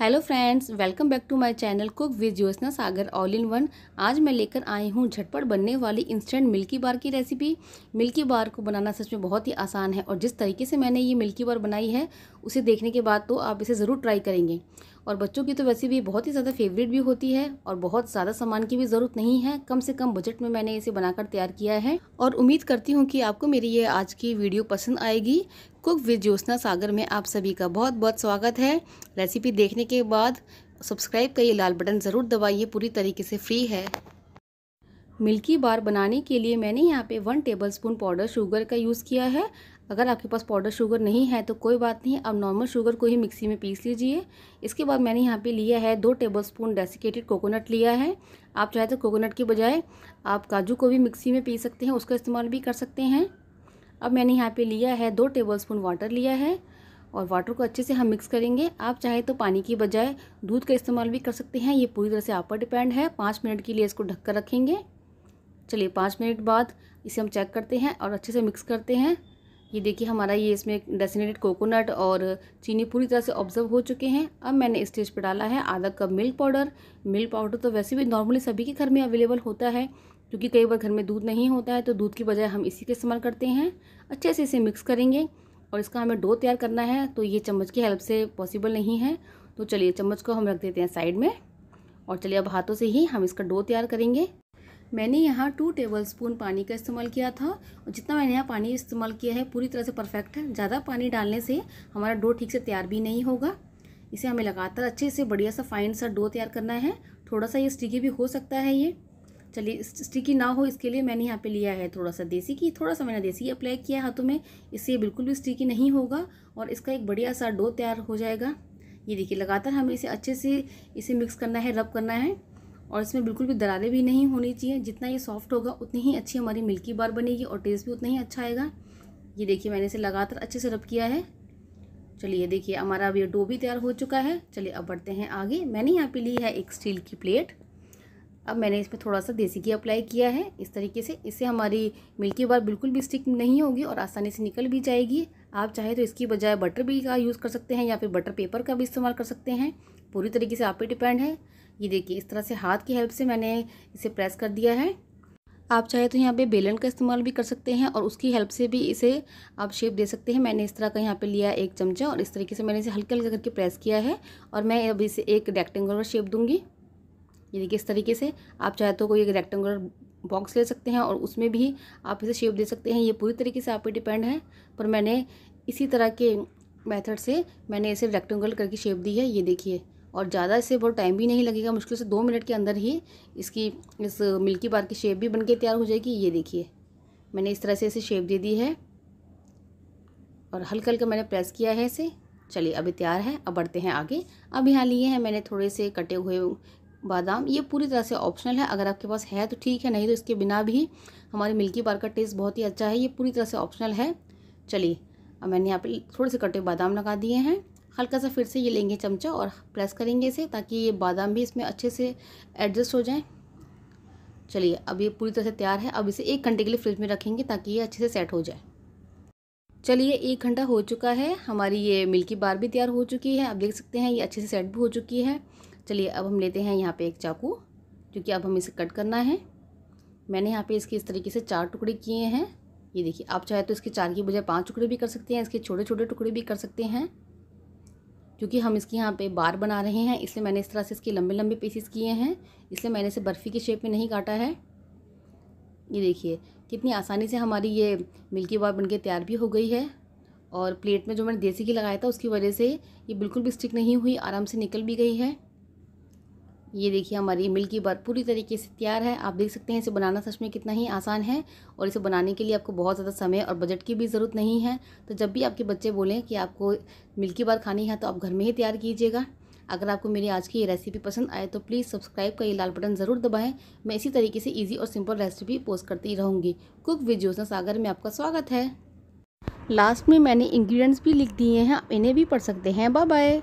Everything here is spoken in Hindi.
hello friends welcome back to my channel cook with Jyotna Sagar all in one आज मैं लेकर आई हूँ झटपट बनने वाली इंस्टेंट मिल्की बार की रेसिपी मिल्की बार को बनाना सच में बहुत ही आसान है और जिस तरीके से मैंने ये मिल्की बार बनाई है उसे देखने के बाद तो आप इसे ज़रूर ट्राई करेंगे और बच्चों की तो वैसे भी बहुत ही ज़्यादा फेवरेट भी होती है और बहुत ज़्यादा सामान की भी ज़रूरत नहीं है कम से कम बजट में मैंने इसे बनाकर तैयार किया है और उम्मीद करती हूँ कि आपको मेरी ये आज की वीडियो पसंद आएगी कुक विद ज्योत्ना सागर में आप सभी का बहुत बहुत स्वागत है रेसिपी देखने के बाद सब्सक्राइब का ये लाल बटन ज़रूर दबाइए पूरी तरीके से फ्री है मिल्की बार बनाने के लिए मैंने यहाँ पे वन टेबलस्पून पाउडर शुगर का यूज़ किया है अगर आपके पास पाउडर शुगर नहीं है तो कोई बात नहीं आप नॉर्मल शुगर को ही मिक्सी में पीस लीजिए इसके बाद मैंने यहाँ पे लिया है दो टेबलस्पून डेसिकेटेड कोकोनट लिया है आप चाहे तो कोकोनट के बजाय आप काजू को भी मिक्सी में पी सकते हैं उसका इस्तेमाल भी कर सकते हैं अब मैंने यहाँ पर लिया है दो टेबल वाटर लिया है और वाटर को अच्छे से हम मिक्स करेंगे आप चाहे तो पानी की बजाय दूध का इस्तेमाल भी कर सकते हैं ये पूरी तरह से आप पर डिपेंड है पाँच मिनट के लिए इसको ढककर रखेंगे चलिए पाँच मिनट बाद इसे हम चेक करते हैं और अच्छे से मिक्स करते हैं ये देखिए हमारा ये इसमें डेसिनेटेड कोकोनट और चीनी पूरी तरह से ऑब्जर्व हो चुके हैं अब मैंने स्टेज पर डाला है आधा cup milk powder milk powder तो वैसे भी नॉर्मली सभी के घर में अवेलेबल होता है क्योंकि कई बार घर में दूध नहीं होता है तो दूध की बजाय हम इसी का इस्तेमाल करते हैं अच्छे से इसे मिक्स करेंगे और इसका हमें डो तैयार करना है तो ये चम्मच की हेल्प से पॉसिबल नहीं है तो चलिए चम्मच को हम रख देते हैं साइड में और चलिए अब हाथों से ही हम इसका डो तैयार करेंगे मैंने यहाँ टू टेबल स्पून पानी का इस्तेमाल किया था और जितना मैंने यहाँ पानी इस्तेमाल किया है पूरी तरह से परफेक्ट है ज़्यादा पानी डालने से हमारा डो ठीक से तैयार भी नहीं होगा इसे हमें लगातार अच्छे से बढ़िया सा फाइन सा डो तैयार करना है थोड़ा सा ये स्टिकी भी हो सकता है ये चलिए स्टिकी ना हो इसके लिए मैंने यहाँ पे लिया है थोड़ा सा देसी की थोड़ा सा मैंने देसी अप्लाई किया हाथों में इससे बिल्कुल भी स्टिकी नहीं होगा और इसका एक बढ़िया सा डो तैयार हो जाएगा ये देखिए लगातार हमें इसे अच्छे से इसे मिक्स करना है रब करना है और इसमें बिल्कुल भी दरारें भी नहीं होनी चाहिए जितना ये सॉफ्ट होगा उतनी ही अच्छी हमारी मिल्की बार बनेगी और टेस्ट भी उतना ही अच्छा आएगा ये देखिए मैंने इसे लगातार अच्छे से रब किया है चलिए देखिए हमारा अब ये डो भी तैयार हो चुका है चलिए अब बढ़ते हैं आगे मैंने यहाँ पे ली है एक स्टील की प्लेट अब मैंने इसमें थोड़ा सा देसी घी अप्लाई किया है इस तरीके से इससे हमारी मिल्की बार बिल्कुल भी स्टिक नहीं होगी और आसानी से निकल भी जाएगी आप चाहे तो इसकी बजाय बटर भी का यूज़ कर सकते हैं या फिर बटर पेपर का भी इस्तेमाल कर सकते हैं पूरी तरीके से आप पर डिपेंड है ये देखिए इस तरह से हाथ की हेल्प से मैंने इसे प्रेस कर दिया है आप चाहे तो यहाँ पे बेलन का इस्तेमाल भी कर सकते हैं और उसकी हेल्प से भी इसे आप शेप दे सकते हैं मैंने इस तरह का यहाँ पे लिया एक चमचा और इस तरीके से मैंने इसे हल्का हल्का करके प्रेस किया है और मैं अभी इसे एक रेक्टेंगुलर शेप दूंगी ये देखिए इस तरीके से आप चाहे तो कोई एक रेक्टेंगुलर बॉक्स ले सकते हैं और उसमें भी आप इसे शेप दे सकते हैं ये पूरी तरीके से आप पर डिपेंड है पर मैंने इसी तरह के मेथड से मैंने इसे रेक्टेंगुलर करके शेप दी है ये देखिए और ज़्यादा इसे बहुत टाइम भी नहीं लगेगा मुश्किल से दो मिनट के अंदर ही इसकी इस मिल्की बार की शेप भी बन के तैयार हो जाएगी ये देखिए मैंने इस तरह से इसे शेप दे दी है और हल्का हल्का मैंने प्रेस किया है इसे चलिए अभी तैयार है अब बढ़ते हैं आगे अब यहाँ लिए हैं मैंने थोड़े से कटे हुए बादाम ये पूरी तरह से ऑप्शनल है अगर आपके पास है तो ठीक है नहीं तो इसके बिना भी हमारी मिल्की बार का टेस्ट बहुत ही अच्छा है ये पूरी तरह से ऑप्शनल है चलिए अब मैंने यहाँ पे थोड़े से कटे बादाम लगा दिए हैं हल्का सा फिर से ये लेंगे चमचा और प्रेस करेंगे इसे ताकि ये बादाम भी इसमें अच्छे से एडजस्ट हो जाए चलिए अब ये पूरी तरह से तैयार है अब इसे एक घंटे के लिए फ्रिज में रखेंगे ताकि ये अच्छे से सेट हो जाए चलिए एक घंटा हो चुका है हमारी ये मिल्की बार भी तैयार हो चुकी है आप देख सकते हैं ये अच्छे से सेट भी हो चुकी है चलिए अब हम लेते हैं यहाँ पे एक चाकू क्योंकि अब हम इसे कट करना है मैंने यहाँ पे इसके इस तरीके से चार टुकड़े किए हैं ये देखिए आप चाहे तो इसके चार की बजाय पाँच टुकड़े भी कर सकते हैं इसके छोटे छोटे टुकड़े भी कर सकते हैं क्योंकि हम इसके यहाँ पे बार बना रहे हैं इसलिए मैंने इस तरह से इसके लंबे लंबे पीसीस किए हैं इसलिए मैंने इसे बर्फ़ी की शेप में नहीं काटा है ये देखिए कितनी आसानी से हमारी ये मिल्की बार बनके तैयार भी हो गई है और प्लेट में जो मैंने देसी घी लगाया था उसकी वजह से ये बिल्कुल भी स्टिक नहीं हुई आराम से निकल भी गई है ये देखिए हमारी मिल्की बार पूरी तरीके से तैयार है आप देख सकते हैं इसे बनाना सच में कितना ही आसान है और इसे बनाने के लिए आपको बहुत ज़्यादा समय और बजट की भी ज़रूरत नहीं है तो जब भी आपके बच्चे बोलें कि आपको मिल्की बार खानी है तो आप घर में ही तैयार कीजिएगा अगर आपको मेरी आज की ये रेसिपी पसंद आए तो प्लीज़ सब्सक्राइब का ये लाल बटन ज़रूर दबाएं मैं इसी तरीके से इजी और सिंपल रेसिपी पोस्ट करती रहूँगी कुक विद ज्योत्ना सागर में आपका स्वागत है लास्ट में मैंने इंग्रेडिएंट्स भी लिख दिए हैं आप इन्हें भी पढ़ सकते हैं बाय बाय